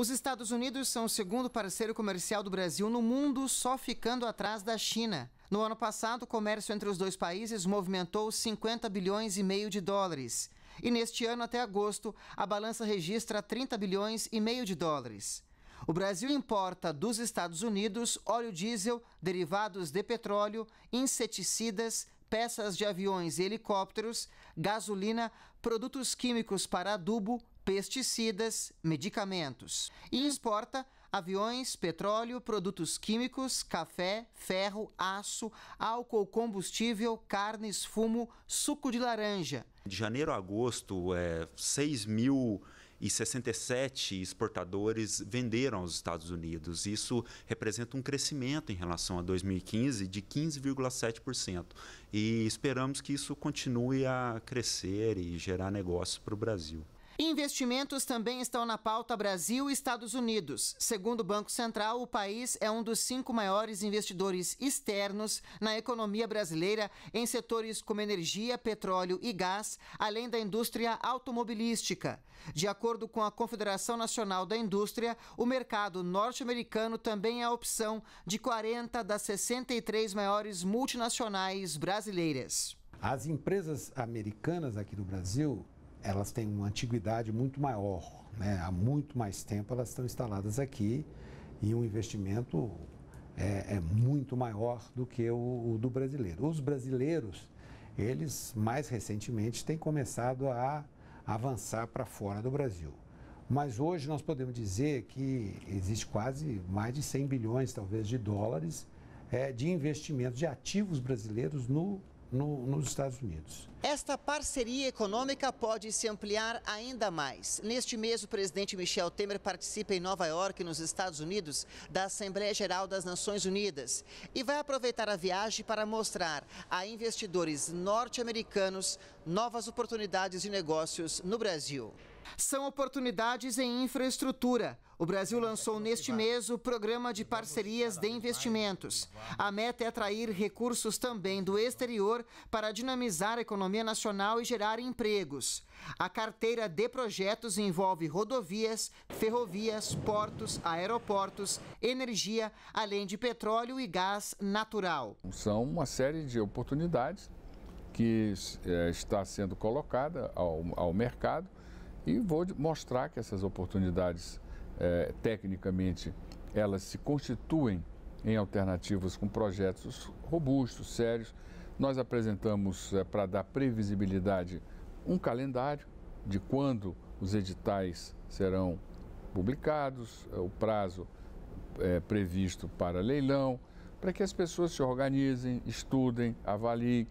Os Estados Unidos são o segundo parceiro comercial do Brasil no mundo, só ficando atrás da China. No ano passado, o comércio entre os dois países movimentou 50 bilhões e meio de dólares. E neste ano, até agosto, a balança registra 30 bilhões e meio de dólares. O Brasil importa dos Estados Unidos óleo diesel, derivados de petróleo, inseticidas, peças de aviões e helicópteros, gasolina, produtos químicos para adubo, pesticidas, medicamentos. E exporta aviões, petróleo, produtos químicos, café, ferro, aço, álcool, combustível, carnes, fumo, suco de laranja. De janeiro a agosto, é, mil e exportadores venderam aos Estados Unidos. Isso representa um crescimento em relação a 2015 de 15,7%. E esperamos que isso continue a crescer e gerar negócios para o Brasil. Investimentos também estão na pauta Brasil e Estados Unidos. Segundo o Banco Central, o país é um dos cinco maiores investidores externos na economia brasileira em setores como energia, petróleo e gás, além da indústria automobilística. De acordo com a Confederação Nacional da Indústria, o mercado norte-americano também é a opção de 40 das 63 maiores multinacionais brasileiras. As empresas americanas aqui do Brasil elas têm uma antiguidade muito maior. Né? Há muito mais tempo elas estão instaladas aqui e um investimento é, é muito maior do que o, o do brasileiro. Os brasileiros, eles mais recentemente têm começado a avançar para fora do Brasil. Mas hoje nós podemos dizer que existe quase mais de 100 bilhões, talvez, de dólares é, de investimentos de ativos brasileiros no no, nos Estados Unidos. Esta parceria econômica pode se ampliar ainda mais. Neste mês, o presidente Michel Temer participa em Nova York, nos Estados Unidos, da Assembleia Geral das Nações Unidas e vai aproveitar a viagem para mostrar a investidores norte-americanos novas oportunidades de negócios no Brasil são oportunidades em infraestrutura. O Brasil lançou neste mês o Programa de Parcerias de Investimentos. A meta é atrair recursos também do exterior para dinamizar a economia nacional e gerar empregos. A carteira de projetos envolve rodovias, ferrovias, portos, aeroportos, energia, além de petróleo e gás natural. São uma série de oportunidades que eh, está sendo colocada ao, ao mercado e vou mostrar que essas oportunidades, eh, tecnicamente, elas se constituem em alternativas com projetos robustos, sérios. Nós apresentamos, eh, para dar previsibilidade, um calendário de quando os editais serão publicados, eh, o prazo previsto para leilão, para que as pessoas se organizem, estudem, avaliem